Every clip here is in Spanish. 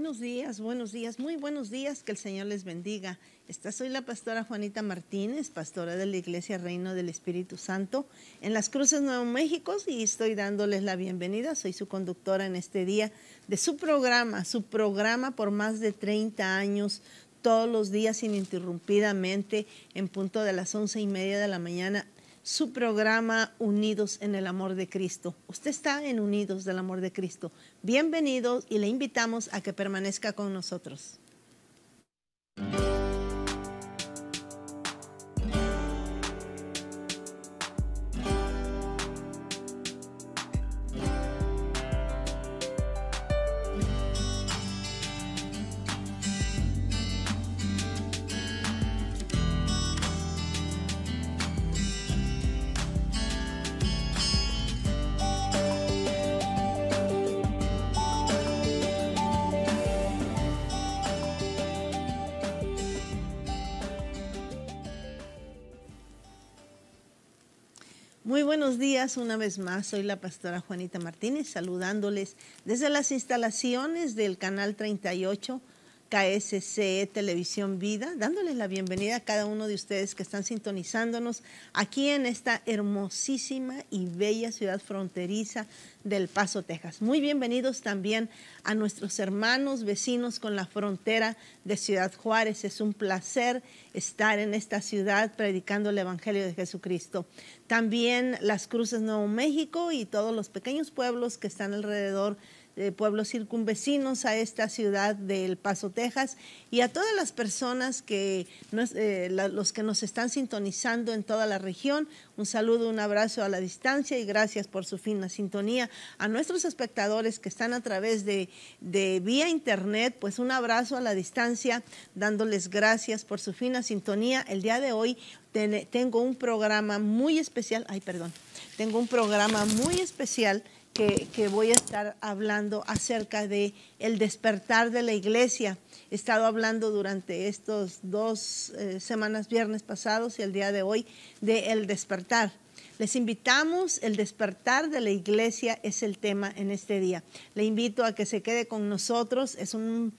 Buenos días, buenos días, muy buenos días, que el Señor les bendiga. Esta soy la pastora Juanita Martínez, pastora de la Iglesia Reino del Espíritu Santo en Las Cruces, Nuevo México, y estoy dándoles la bienvenida. Soy su conductora en este día de su programa, su programa por más de 30 años, todos los días ininterrumpidamente en punto de las once y media de la mañana su programa Unidos en el Amor de Cristo. Usted está en Unidos del Amor de Cristo. Bienvenido y le invitamos a que permanezca con nosotros. Muy buenos días una vez más. Soy la pastora Juanita Martínez saludándoles desde las instalaciones del Canal 38 KSCE Televisión Vida, dándoles la bienvenida a cada uno de ustedes que están sintonizándonos aquí en esta hermosísima y bella ciudad fronteriza del Paso, Texas. Muy bienvenidos también a nuestros hermanos vecinos con la frontera de Ciudad Juárez. Es un placer estar en esta ciudad predicando el Evangelio de Jesucristo. También Las Cruces Nuevo México y todos los pequeños pueblos que están alrededor de pueblos circunvecinos a esta ciudad de El Paso, Texas, y a todas las personas que nos, eh, los que nos están sintonizando en toda la región. Un saludo, un abrazo a la distancia y gracias por su fina sintonía. A nuestros espectadores que están a través de, de vía internet, pues un abrazo a la distancia, dándoles gracias por su fina sintonía. El día de hoy tengo un programa muy especial. Ay, perdón. Tengo un programa muy especial que, voy a estar hablando acerca de el despertar de la iglesia. He estado hablando durante estos dos eh, semanas, viernes pasados y el día de hoy, de el despertar. Les invitamos, el despertar de la iglesia es el tema en este día. Le invito a que se quede con nosotros. Es un,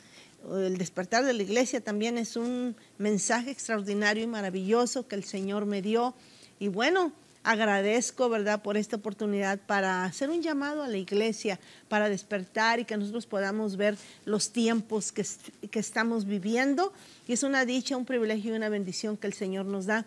el despertar de la iglesia también es un mensaje extraordinario y maravilloso que el Señor me dio. Y bueno, agradezco, ¿verdad?, por esta oportunidad para hacer un llamado a la iglesia, para despertar y que nosotros podamos ver los tiempos que, estamos viviendo. Y es una dicha, un privilegio y una bendición que el Señor nos da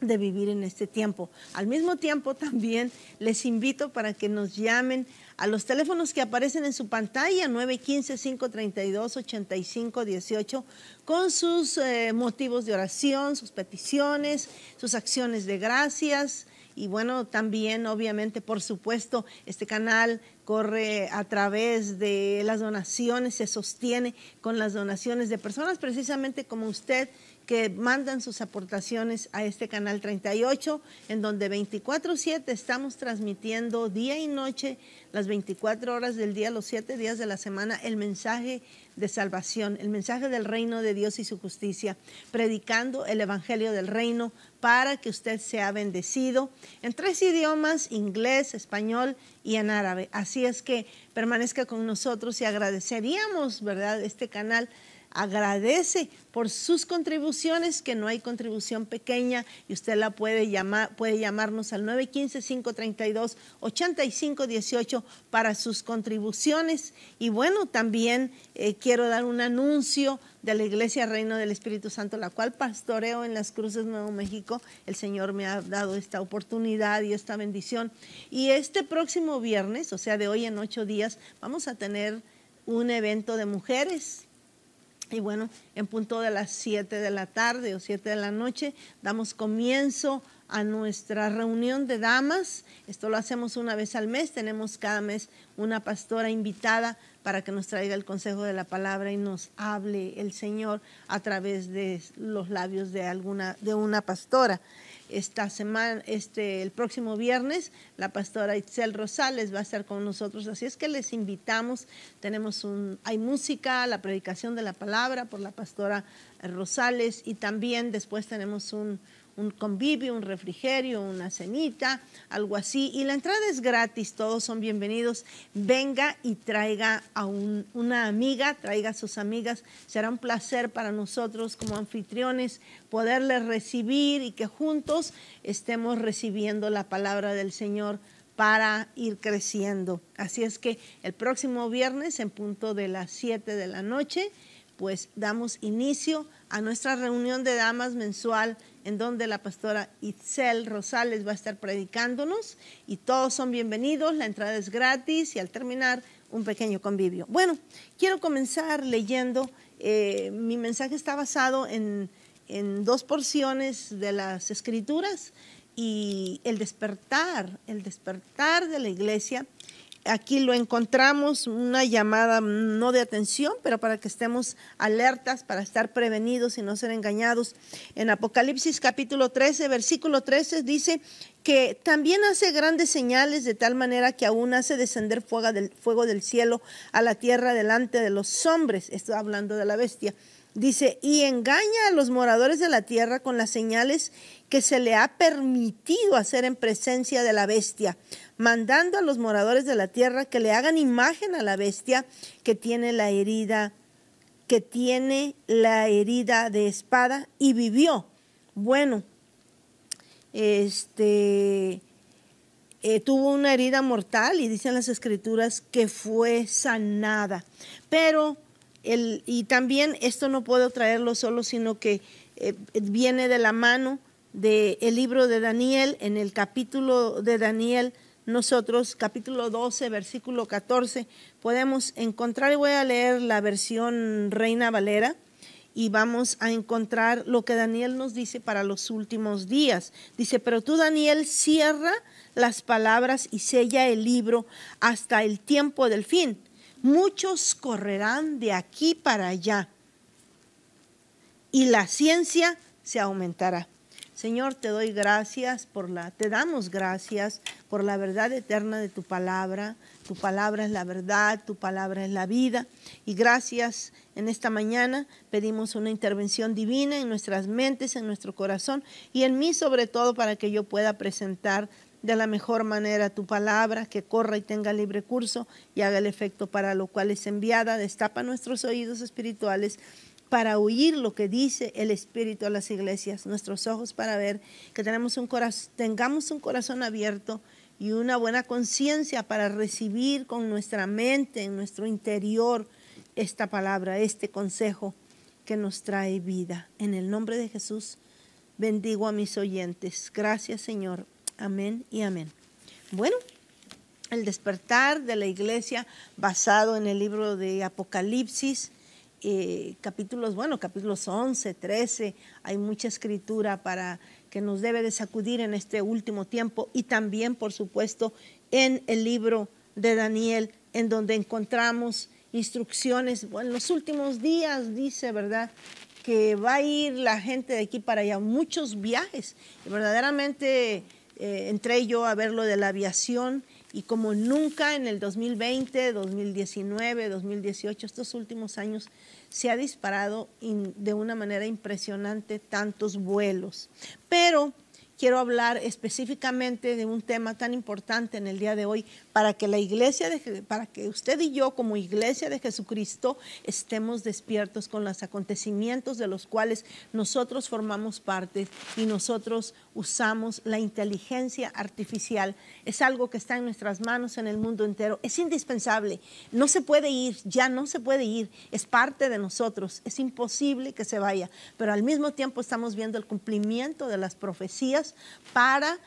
de vivir en este tiempo. Al mismo tiempo también les invito para que nos llamen a los teléfonos que aparecen en su pantalla 915-532-8518 con sus eh, motivos de oración, sus peticiones, sus acciones de gracias, y bueno, también obviamente, por supuesto, este canal corre a través de las donaciones, se sostiene con las donaciones de personas precisamente como usted que mandan sus aportaciones a este canal 38, en donde 24/7 estamos transmitiendo día y noche, las 24 horas del día, los 7 días de la semana, el mensaje de salvación, el mensaje del reino de Dios y su justicia, predicando el Evangelio del reino para que usted sea bendecido en tres idiomas, inglés, español y en árabe. Así es que permanezca con nosotros y agradeceríamos, ¿verdad?, este canal agradece por sus contribuciones, que no hay contribución pequeña y usted la puede llamar, puede llamarnos al 915-532-8518 para sus contribuciones. Y bueno, también eh, quiero dar un anuncio de la Iglesia Reino del Espíritu Santo, la cual pastoreo en las Cruces Nuevo México. El Señor me ha dado esta oportunidad y esta bendición. Y este próximo viernes, o sea, de hoy en ocho días, vamos a tener un evento de mujeres y bueno, en punto de las 7 de la tarde o 7 de la noche damos comienzo a nuestra reunión de damas. Esto lo hacemos una vez al mes. Tenemos cada mes una pastora invitada para que nos traiga el consejo de la palabra y nos hable el Señor a través de los labios de alguna de una pastora. Esta semana, este, el próximo viernes, la pastora Itzel Rosales va a estar con nosotros. Así es que les invitamos. Tenemos un, hay música, la predicación de la palabra por la pastora Rosales y también después tenemos un, un convivio, un refrigerio, una cenita, algo así. Y la entrada es gratis, todos son bienvenidos. Venga y traiga a una amiga, traiga a sus amigas. Será un placer para nosotros como anfitriones poderles recibir y que juntos estemos recibiendo la palabra del Señor para ir creciendo. Así es que el próximo viernes en punto de las 7 de la noche, pues damos inicio a nuestra reunión de damas mensual en donde la pastora Itzel Rosales va a estar predicándonos y todos son bienvenidos, la entrada es gratis y al terminar un pequeño convivio. Bueno, quiero comenzar leyendo, eh, mi mensaje está basado en, en dos porciones de las escrituras y el despertar, el despertar de la iglesia aquí lo encontramos, una llamada no de atención, pero para que estemos alertas, para estar prevenidos y no ser engañados. En Apocalipsis capítulo 13, versículo 13 dice que también hace grandes señales de tal manera que aún hace descender fuego del, fuego del cielo a la tierra delante de los hombres. Estoy hablando de la bestia Dice, y engaña a los moradores de la tierra con las señales que se le ha permitido hacer en presencia de la bestia, mandando a los moradores de la tierra que le hagan imagen a la bestia que tiene la herida, que tiene la herida de espada y vivió. Bueno, este eh, tuvo una herida mortal y dicen las escrituras que fue sanada, pero y también esto no puedo traerlo solo, sino que eh, viene de la mano del libro de Daniel, en el capítulo de Daniel, nosotros, capítulo 12, versículo 14, podemos encontrar, y voy a leer la versión Reina Valera, y vamos a encontrar lo que Daniel nos dice para los últimos días. Dice, pero tú, Daniel, cierra las palabras y sella el libro hasta el tiempo del fin muchos correrán de aquí para allá y la ciencia se aumentará. Señor, te doy gracias por la, te damos gracias por la verdad eterna de tu palabra. Tu palabra es la verdad, tu palabra es la vida. Y gracias en esta mañana pedimos una intervención divina en nuestras mentes, en nuestro corazón y en mí sobre todo para que yo pueda presentar de la mejor manera tu palabra, que corra y tenga libre curso y haga el efecto para lo cual es enviada. Destapa nuestros oídos espirituales para oír lo que dice el Espíritu a las iglesias, nuestros ojos para ver, que tenemos un tengamos un corazón abierto y una buena conciencia para recibir con nuestra mente, en nuestro interior, esta palabra, este consejo que nos trae vida. En el nombre de Jesús, bendigo a mis oyentes. Gracias, Señor. Amén y amén. Bueno, el despertar de la iglesia basado en el libro de Apocalipsis, eh, capítulos, bueno, capítulos 11, 13, hay mucha escritura para que nos debe de sacudir en este último tiempo y también, por supuesto, en el libro de Daniel, en donde encontramos instrucciones, bueno, en los últimos días dice, ¿verdad? que va a ir la gente de aquí para allá, muchos viajes, verdaderamente eh, entré yo a ver lo de la aviación y como nunca en el 2020, 2019, 2018, estos últimos años, se ha disparado de una manera impresionante tantos vuelos. Pero quiero hablar específicamente de un tema tan importante en el día de hoy para que la iglesia, de, para que usted y yo como iglesia de Jesucristo estemos despiertos con los acontecimientos de los cuales nosotros formamos parte y nosotros usamos la inteligencia artificial. Es algo que está en nuestras manos en el mundo entero. Es indispensable. No se puede ir, ya no se puede ir. Es parte de nosotros. Es imposible que se vaya. Pero al mismo tiempo estamos viendo el cumplimiento de las profecías para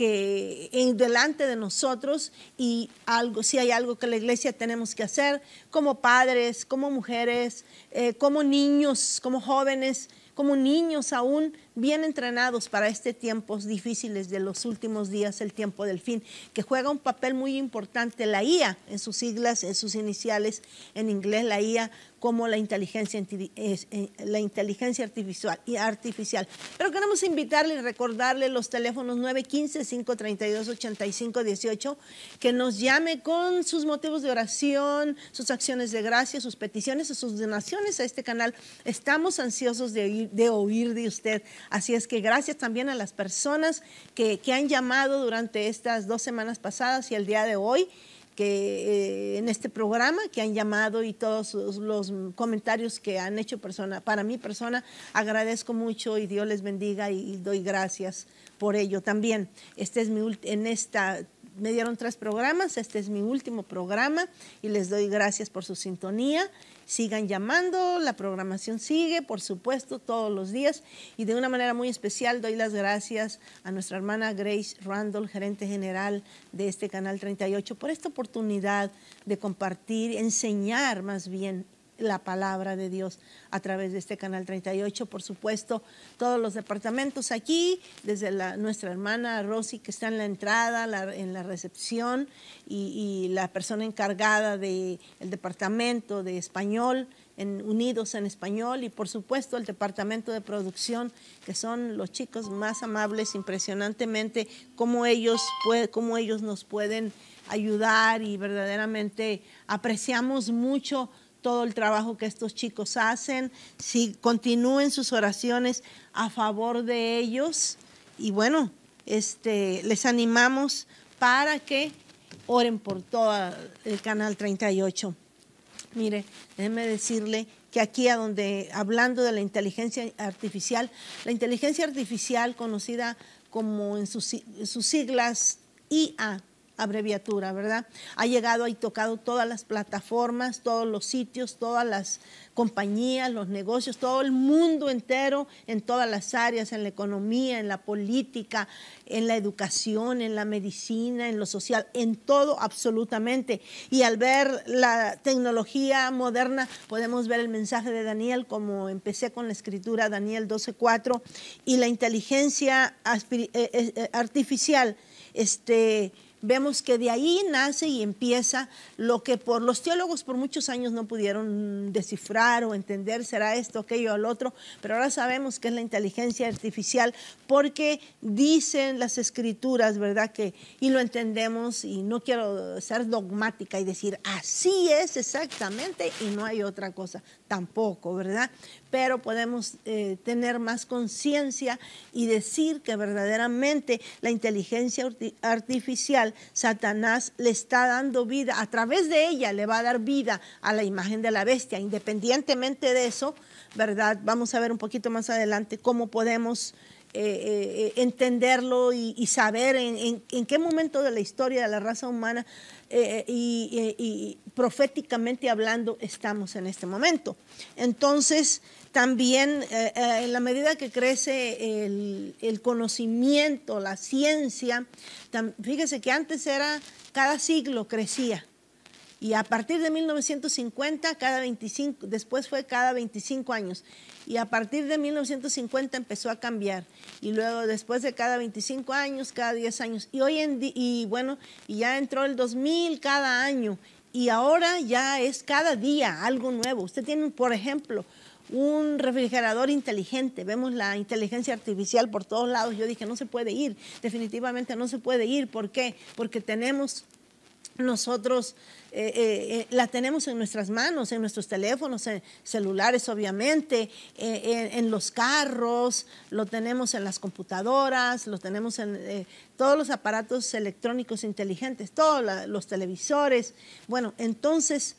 que en delante de nosotros y algo, si hay algo que la iglesia tenemos que hacer como padres, como mujeres, eh, como niños, como jóvenes, como niños aún bien entrenados para este tiempos difíciles de los últimos días, el tiempo del fin, que juega un papel muy importante la IA en sus siglas, en sus iniciales en inglés la IA como la inteligencia, eh, la inteligencia artificial, y artificial. Pero queremos invitarle y recordarle los teléfonos 915-532-8518, que nos llame con sus motivos de oración, sus acciones de gracia, sus peticiones o sus donaciones a este canal. Estamos ansiosos de oír de, usted. Así es que gracias también a las personas que, que han llamado durante estas dos semanas pasadas y el día de hoy que eh, en este programa que han llamado y todos los, comentarios que han hecho persona, para mi persona, agradezco mucho y Dios les bendiga y, doy gracias por ello también. Este es mi en esta me dieron tres programas, este es mi último programa y les doy gracias por su sintonía. Sigan llamando, la programación sigue, por supuesto, todos los días y de una manera muy especial doy las gracias a nuestra hermana Grace Randall, gerente general de este canal 38, por esta oportunidad de compartir, enseñar más bien la palabra de Dios a través de este canal 38. Por supuesto, todos los departamentos aquí, desde nuestra hermana Rosy que está en la entrada, en la recepción y, la persona encargada del departamento de español. En, unidos en español y por supuesto el departamento de producción, que son los chicos más amables, impresionantemente, cómo ellos, puede, cómo ellos nos pueden ayudar y verdaderamente apreciamos mucho todo el trabajo que estos chicos hacen, si continúen sus oraciones a favor de ellos y bueno, este, les animamos para que oren por todo el canal 38. Mire, déjeme decirle que aquí a donde hablando de la inteligencia artificial, la inteligencia artificial conocida como en sus, sus siglas IA, abreviatura, ¿verdad? Ha llegado y tocado todas las plataformas, todos los sitios, todas las compañías, los negocios, todo el mundo entero, en todas las áreas, en la economía, en la política, en la educación, en la medicina, en lo social, en todo absolutamente. Y al ver la tecnología moderna, podemos ver el mensaje de Daniel, como empecé con la escritura Daniel 12.4, y la inteligencia eh, eh, eh, artificial. Este, vemos que de ahí nace y empieza lo que por los teólogos por muchos años no pudieron descifrar o entender, será esto, aquello, al otro, pero ahora sabemos que es la inteligencia artificial porque dicen las escrituras, ¿verdad? Que, y lo entendemos y no quiero ser dogmática y decir, así es exactamente y no hay otra cosa, tampoco, ¿verdad? Pero podemos eh, tener más conciencia y decir que verdaderamente la inteligencia artificial Satanás le está dando vida, a través de ella le va a dar vida a la imagen de la bestia. Independientemente de eso, ¿verdad? Vamos a ver un poquito más adelante cómo podemos eh, eh, eh, entenderlo y, saber en, qué momento de la historia de la raza humana y, proféticamente hablando estamos en este momento. Entonces, también en la medida que crece el, conocimiento, la ciencia, fíjese que antes era, cada siglo crecía. Y a partir de 1950, cada 25, después fue cada 25 años. Y a partir de 1950 empezó a cambiar. Y luego después de cada 25 años, cada 10 años. Y hoy en y bueno, y ya entró el 2000 cada año. Y ahora ya es cada día algo nuevo. Usted tiene, por ejemplo, un refrigerador inteligente. Vemos la inteligencia artificial por todos lados. Yo dije, no se puede ir, definitivamente no se puede ir. ¿Por qué? Porque tenemos nosotros eh, eh, eh, la tenemos en nuestras manos, en nuestros teléfonos, en celulares obviamente, en, los carros, lo tenemos en las computadoras, lo tenemos en todos los aparatos electrónicos inteligentes, todos los televisores. Bueno, entonces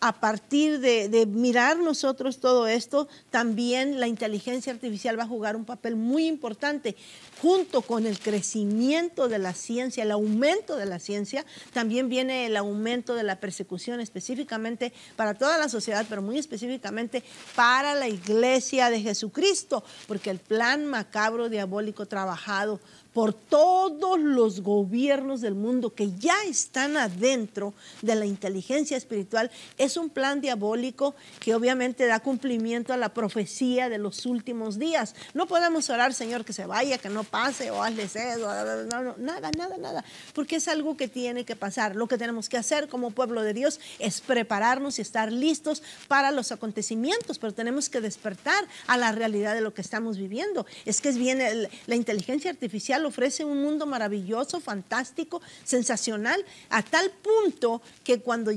a partir de, mirar nosotros todo esto, también la inteligencia artificial va a jugar un papel muy importante. Junto con el crecimiento de la ciencia, el aumento de la ciencia, también viene el aumento de la persecución específicamente para toda la sociedad, pero muy específicamente para la iglesia de Jesucristo, porque el plan macabro, diabólico, trabajado por todos los gobiernos del mundo que ya están adentro de la inteligencia espiritual. Es un plan diabólico que obviamente da cumplimiento a la profecía de los últimos días. No podemos orar, Señor, que se vaya, que no pase, o hazle cedo, no, nada, nada, nada, porque es algo que tiene que pasar. Lo que tenemos que hacer como pueblo de Dios es prepararnos y estar listos para los acontecimientos, pero tenemos que despertar a la realidad de lo que estamos viviendo. Es que viene la inteligencia artificial ofrece un mundo maravilloso, fantástico, sensacional, a tal punto que cuando,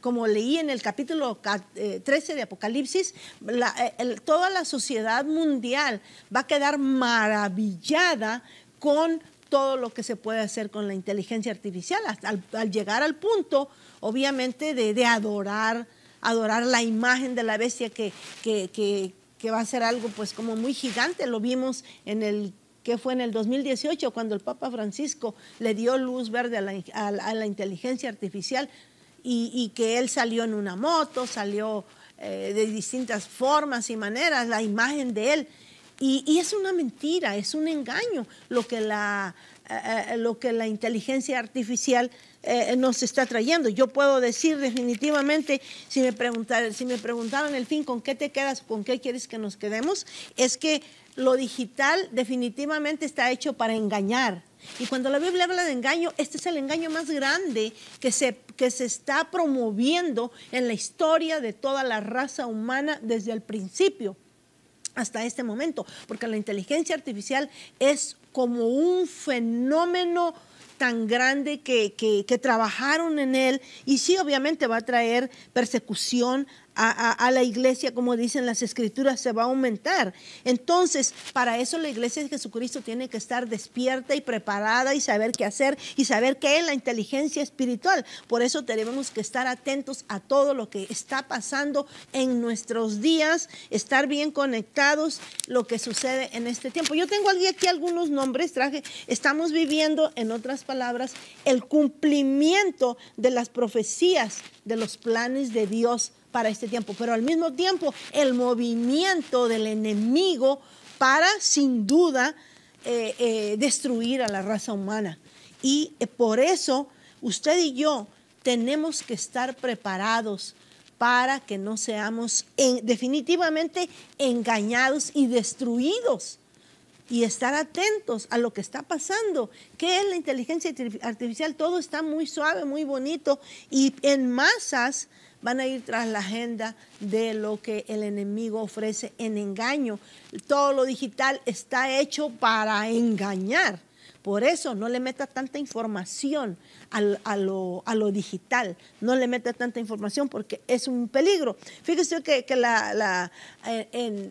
como leí en el capítulo 13 eh, de Apocalipsis, eh, toda la sociedad mundial va a quedar maravillada con todo lo que se puede hacer con la inteligencia artificial, al, llegar al punto, obviamente, de, adorar, adorar la imagen de la bestia que, que va a ser algo pues como muy gigante. Lo vimos en el que fue en el 2018 cuando el Papa Francisco le dio luz verde a la, inteligencia artificial y, que él salió en una moto, salió eh, de distintas formas y maneras, la imagen de él. Y, y, es una mentira, es un engaño lo que la eh, eh, lo que la inteligencia artificial eh, nos está trayendo. Yo puedo decir definitivamente, si me, preguntaran, si me el fin, ¿con qué te quedas? ¿Con qué quieres que nos quedemos? Es que lo digital definitivamente está hecho para engañar. Y cuando la Biblia habla de engaño, este es el engaño más grande que se, que se está promoviendo en la historia de toda la raza humana desde el principio hasta este momento, porque la inteligencia artificial es como un fenómeno tan grande que, que, trabajaron en él y sí obviamente va a traer persecución a, la iglesia, como dicen las escrituras, se va a aumentar. Entonces, para eso la iglesia de Jesucristo tiene que estar despierta y preparada y saber qué hacer y saber qué es la inteligencia espiritual. Por eso tenemos que estar atentos a todo lo que está pasando en nuestros días, estar bien conectados lo que sucede en este tiempo. Yo tengo aquí algunos nombres, traje, estamos viviendo, en otras palabras, el cumplimiento de las profecías, de los planes de Dios para este tiempo, pero al mismo tiempo el movimiento del enemigo para sin duda eh, eh, destruir a la raza humana. Y eh, por eso usted y yo tenemos que estar preparados para que no seamos definitivamente engañados y destruidos y estar atentos a lo que está pasando. que es la inteligencia artificial? Todo está muy suave, muy bonito y en masas van a ir tras la agenda de lo que el enemigo ofrece en engaño. Todo lo digital está hecho para engañar. Por eso no le meta tanta información a, lo, digital, no le meta tanta información porque es un peligro. Fíjese que, la, eh,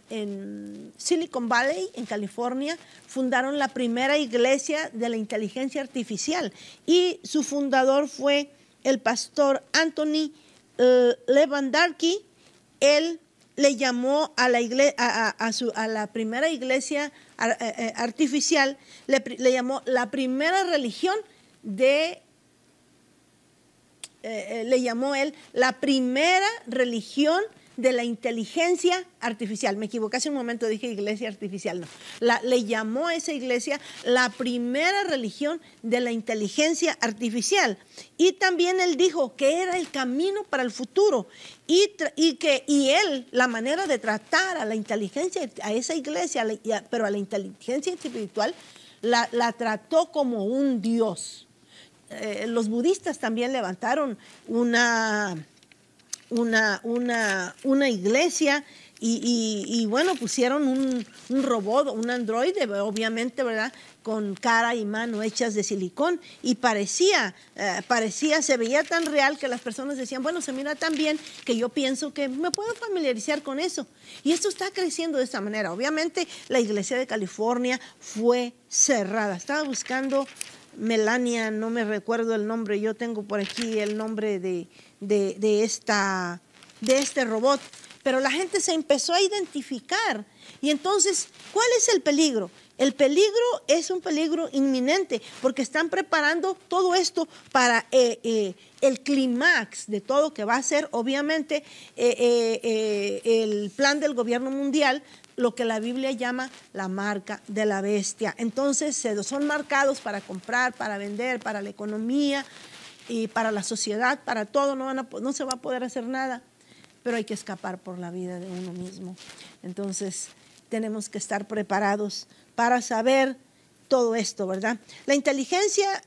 en, Silicon Valley, en California, fundaron la primera iglesia de la inteligencia artificial y su fundador fue el pastor Anthony eh, Lewandowski, el le llamó a la, iglesia, a, a, su, a la primera iglesia eh, eh, artificial, le, le, llamó la primera religión de, eh, le llamó él la primera religión de la inteligencia artificial. Me equivoqué hace un momento, dije iglesia artificial, no. le llamó a esa iglesia la primera religión de la inteligencia artificial. Y también él dijo que era el camino para el futuro y, y que y él, la manera de tratar a la inteligencia, a esa iglesia, pero a la inteligencia espiritual, la, trató como un dios. Eh, los budistas también levantaron una una, una, iglesia y, y, bueno, pusieron un, un robot, un androide, obviamente, ¿verdad? Con cara y mano hechas de silicón y parecía, eh, parecía, se veía tan real que las personas decían, bueno, se mira tan bien que yo pienso que me puedo familiarizar con eso. Y esto está creciendo de esta manera. Obviamente la iglesia de California fue cerrada, estaba buscando Melania, no me recuerdo el nombre, yo tengo por aquí el nombre de, de, esta, de este robot, pero la gente se empezó a identificar. Y entonces, ¿cuál es el peligro? El peligro es un peligro inminente porque están preparando todo esto para eh, eh, el clímax de todo que va a ser, obviamente, eh, el plan del gobierno mundial lo que la Biblia llama la marca de la bestia. Entonces son marcados para comprar, para vender, para la economía y para la sociedad, para todo, no, van no se va a poder hacer nada, pero hay que escapar por la vida de uno mismo. Entonces tenemos que estar preparados para saber todo esto, ¿verdad? La inteligencia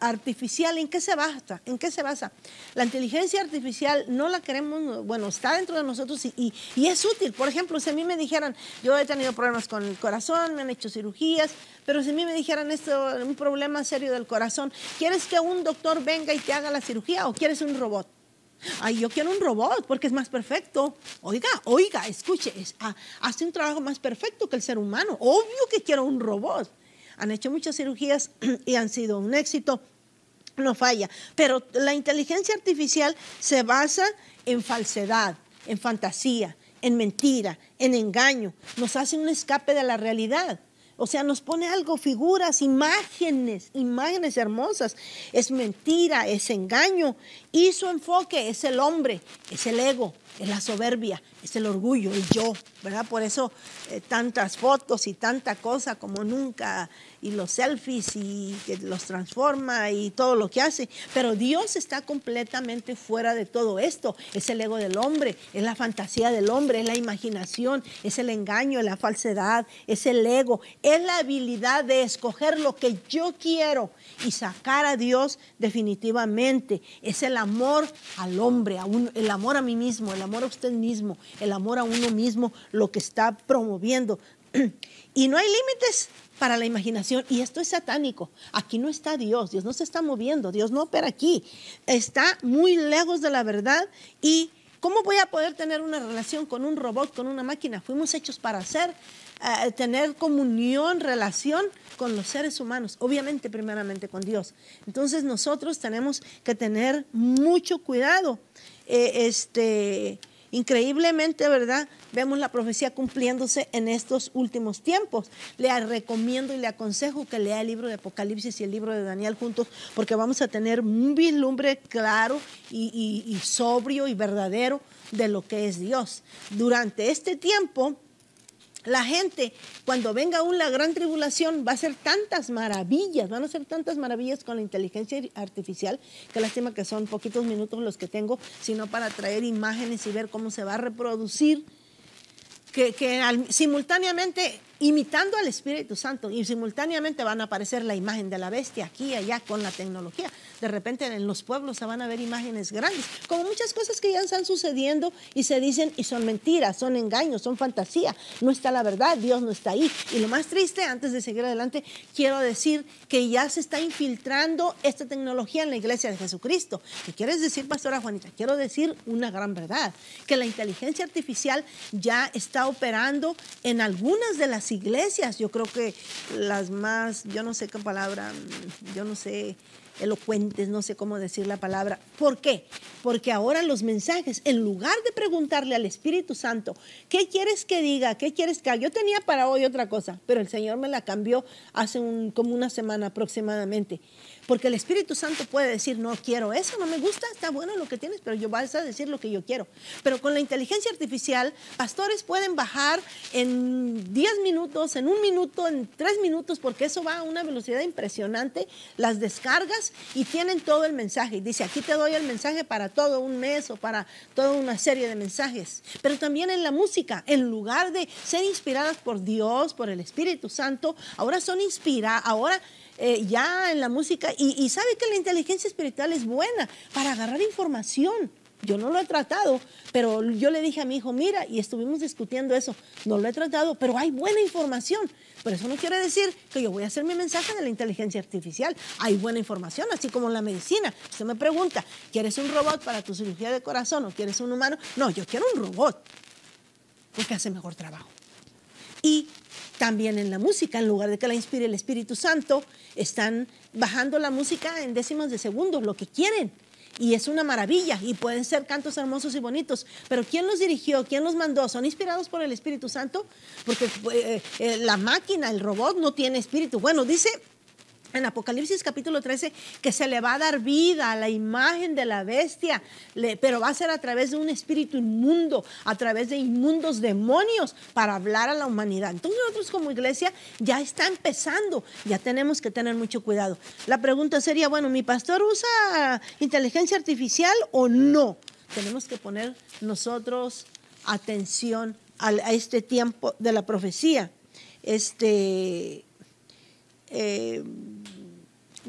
artificial, ¿en qué se basa? ¿En qué se basa? La inteligencia artificial no la queremos, bueno, está dentro de nosotros y, es útil. Por ejemplo, si a mí me dijeran, yo he tenido problemas con el corazón, me han hecho cirugías, pero si a mí me dijeran esto, un problema serio del corazón, ¿quieres que un doctor venga y te haga la cirugía o quieres un robot? Ay, yo quiero un robot porque es más perfecto. Oiga, oiga, escuche, hace un trabajo más perfecto que el ser humano. Obvio que quiero un robot. Han hecho muchas cirugías y han sido un éxito, no falla. Pero la inteligencia artificial se basa en falsedad, en fantasía, en mentira, en engaño. Nos hace un escape de la realidad. O sea, nos pone algo, figuras, imágenes, imágenes hermosas. Es mentira, es engaño. Y su enfoque es el hombre, es el ego, es la soberbia, es el orgullo, el yo, ¿verdad? Por eso eh, tantas fotos y tanta cosa como nunca, y los selfies y que los transforma y todo lo que hace. Pero Dios está completamente fuera de todo esto. Es el ego del hombre, es la fantasía del hombre, es la imaginación, es el engaño, es la falsedad, es el ego, es la habilidad de escoger lo que yo quiero y sacar a Dios definitivamente. Es el amor al hombre, el amor a mí mismo, el amor amor a usted mismo, el amor a uno mismo, lo que está promoviendo. Y no hay límites para la imaginación. Y esto es satánico. Aquí no está Dios. Dios no se está moviendo. Dios no opera aquí. Está muy lejos de la verdad. ¿Y cómo voy a poder tener una relación con un robot, con una máquina? Fuimos hechos para hacer, eh, tener comunión, relación con los seres humanos. Obviamente, primeramente con Dios. Entonces nosotros tenemos que tener mucho cuidado. Eh, este, increíblemente, ¿verdad? Vemos la profecía cumpliéndose en estos últimos tiempos. Le recomiendo y le aconsejo que lea el libro de Apocalipsis y el libro de Daniel juntos, porque vamos a tener un vislumbre claro y sobrio y verdadero de lo que es Dios. Durante este tiempo, la gente, cuando venga aún la gran tribulación, va a ser tantas maravillas, van a ser tantas maravillas con la inteligencia artificial, que lástima que son poquitos minutos los que tengo, sino para traer imágenes y ver cómo se va a reproducir, que, simultáneamente imitando al Espíritu Santo y simultáneamente van a aparecer la imagen de la bestia aquí y allá con la tecnología de repente en los pueblos se van a ver imágenes grandes, como muchas cosas que ya están sucediendo y se dicen y son mentiras, son engaños, son fantasía, no está la verdad, Dios no está ahí. Y lo más triste, antes de seguir adelante, quiero decir que ya se está infiltrando esta tecnología en la iglesia de Jesucristo. ¿Qué quieres decir, pastora Juanita? Quiero decir una gran verdad, que la inteligencia artificial ya está operando en algunas de las iglesias, yo creo que las más, yo no sé qué palabra, yo no sé, elocuentes, no sé cómo decir la palabra. ¿Por qué? Porque ahora los mensajes, en lugar de preguntarle al Espíritu Santo, ¿qué quieres que diga? ¿Qué quieres que haga? Yo tenía para hoy otra cosa, pero el Señor me la cambió hace un, como una semana aproximadamente. Porque el Espíritu Santo puede decir, no quiero eso, no me gusta, está bueno lo que tienes, pero yo vas a decir lo que yo quiero. Pero con la inteligencia artificial, pastores pueden bajar en 10 minutos, en un minuto, en 3 minutos, porque eso va a una velocidad impresionante, las descargas y tienen todo el mensaje. dice, aquí te doy el mensaje para todo un mes o para toda una serie de mensajes. Pero también en la música, en lugar de ser inspiradas por Dios, por el Espíritu Santo, ahora son inspiradas, ahora eh, ya en la música y, y, sabe que la inteligencia espiritual es buena para agarrar información. Yo no lo he tratado, pero yo le dije a mi hijo, mira, y estuvimos discutiendo eso, no lo he tratado, pero hay buena información. Pero eso no quiere decir que yo voy a hacer mi mensaje en la inteligencia artificial. Hay buena información, así como en la medicina. Usted me pregunta, ¿quieres un robot para tu cirugía de corazón o quieres un humano? No, yo quiero un robot, porque hace mejor trabajo. Y también en la música, en lugar de que la inspire el Espíritu Santo, están bajando la música en décimas de segundos, lo que quieren. Y es una maravilla y pueden ser cantos hermosos y bonitos. Pero ¿quién los dirigió? ¿Quién los mandó? ¿Son inspirados por el Espíritu Santo? Porque eh, eh, la máquina, el robot no tiene espíritu. Bueno, dice en Apocalipsis capítulo 13 que se le va a dar vida a la imagen de la bestia, pero va a ser a través de un espíritu inmundo, a través de inmundos demonios para hablar a la humanidad. Entonces nosotros como iglesia ya está empezando, ya tenemos que tener mucho cuidado. La pregunta sería, bueno, ¿mi pastor usa inteligencia artificial o no? Tenemos que poner nosotros atención a, a este tiempo de la profecía. Este eh,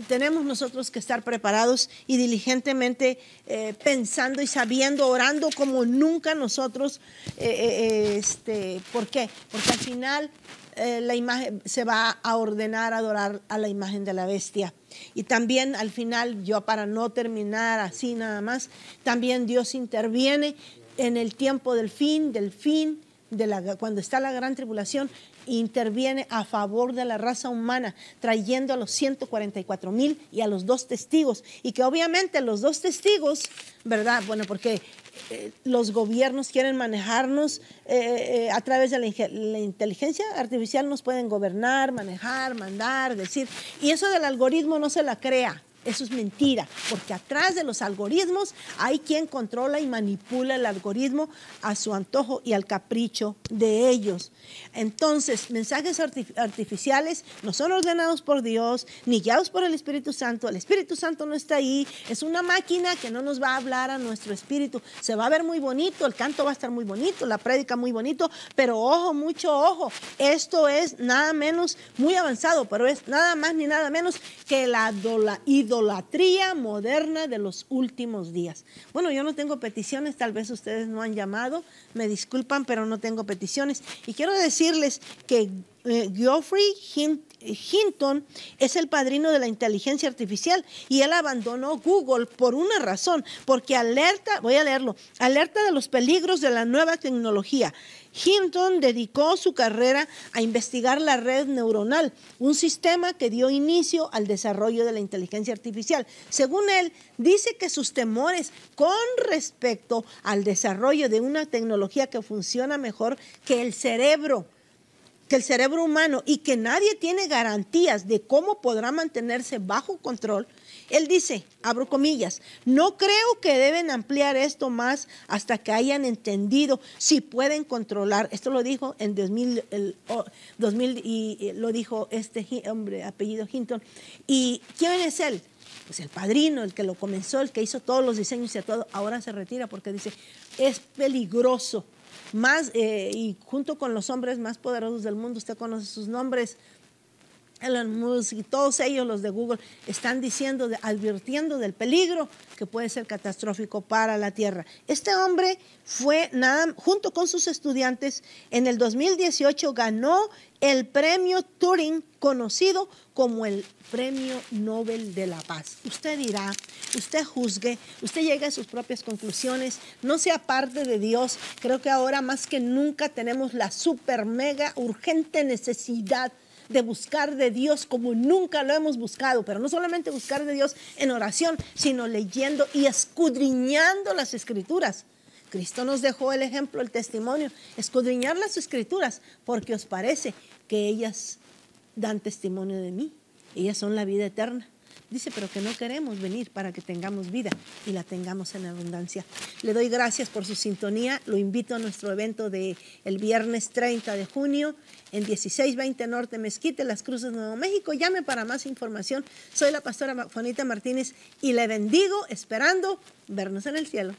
tenemos nosotros que estar preparados y diligentemente eh, pensando y sabiendo, orando como nunca nosotros. Eh, este, ¿Por qué? Porque al final la imagen se va a ordenar a adorar a la imagen de la bestia. Y también al final, yo para no terminar así nada más, también Dios interviene en el tiempo del fin, del fin cuando está la gran tribulación, interviene a favor de la raza humana, trayendo a los 144 mil y a los dos testigos. Y que obviamente los dos testigos, ¿verdad? Bueno, porque eh, los gobiernos quieren manejarnos eh, eh, a través de la, inteligencia artificial, nos pueden gobernar, manejar, mandar, decir. Y eso del algoritmo no se la crea. Eso es mentira, porque atrás de los algoritmos hay quien controla y manipula el algoritmo a su antojo y al capricho de ellos. Entonces, mensajes artificiales no son ordenados por Dios ni guiados por el Espíritu Santo. El Espíritu Santo no está ahí. Es una máquina que no nos va a hablar a nuestro espíritu. Se va a ver muy bonito, el canto va a estar muy bonito, la prédica muy bonito, pero ojo, mucho ojo. Esto es nada menos, muy avanzado, pero es nada más ni nada menos que la idolatría idolatría moderna de los últimos días. Bueno, yo no tengo peticiones, tal vez ustedes no han llamado, me disculpan, pero no tengo peticiones. Y quiero decirles que eh, Geoffrey Hinton es el padrino de la inteligencia artificial y él abandonó Google por una razón, porque alerta, voy a leerlo, alerta de los peligros de la nueva tecnología. Hinton dedicó su carrera a investigar la red neuronal, un sistema que dio inicio al desarrollo de la inteligencia artificial. Según él, dice que sus temores con respecto al desarrollo de una tecnología que funciona mejor que el cerebro, que el cerebro humano y que nadie tiene garantías de cómo podrá mantenerse bajo control, él dice, abro comillas, no creo que deben ampliar esto más hasta que hayan entendido si pueden controlar. Esto lo dijo en 2000, y, lo dijo este hombre, apellido Hinton. ¿Y quién es él? Pues el padrino, el que lo comenzó, el que hizo todos los diseños y todo, ahora se retira porque dice, es peligroso. Más, eh, y junto con los hombres más poderosos del mundo, usted conoce sus nombres, Elon Musk y todos ellos, los de Google, están diciendo, advirtiendo del peligro que puede ser catastrófico para la Tierra. Este hombre fue, nada, junto con sus estudiantes, en el 2018 ganó el premio Turing, conocido como el Premio Nobel de la Paz. Usted dirá, usted juzgue, usted llegue a sus propias conclusiones, no sea parte de Dios. Creo que ahora más que nunca tenemos la super mega urgente necesidad de buscar de Dios como nunca lo hemos buscado, pero no solamente buscar de Dios en oración, sino leyendo y escudriñando las escrituras. Cristo nos dejó el ejemplo, el testimonio, escudriñar las escrituras, porque os parece que ellas dan testimonio de mí, ellas son la vida eterna. Dice, pero que no queremos venir para que tengamos vida y la tengamos en abundancia. Le doy gracias por su sintonía. Lo invito a nuestro evento de el viernes 30 de junio en 1620 Norte Mezquite, Las Cruces, Nuevo México. Llame para más información. Soy la pastora Juanita Martínez y le bendigo esperando vernos en el cielo.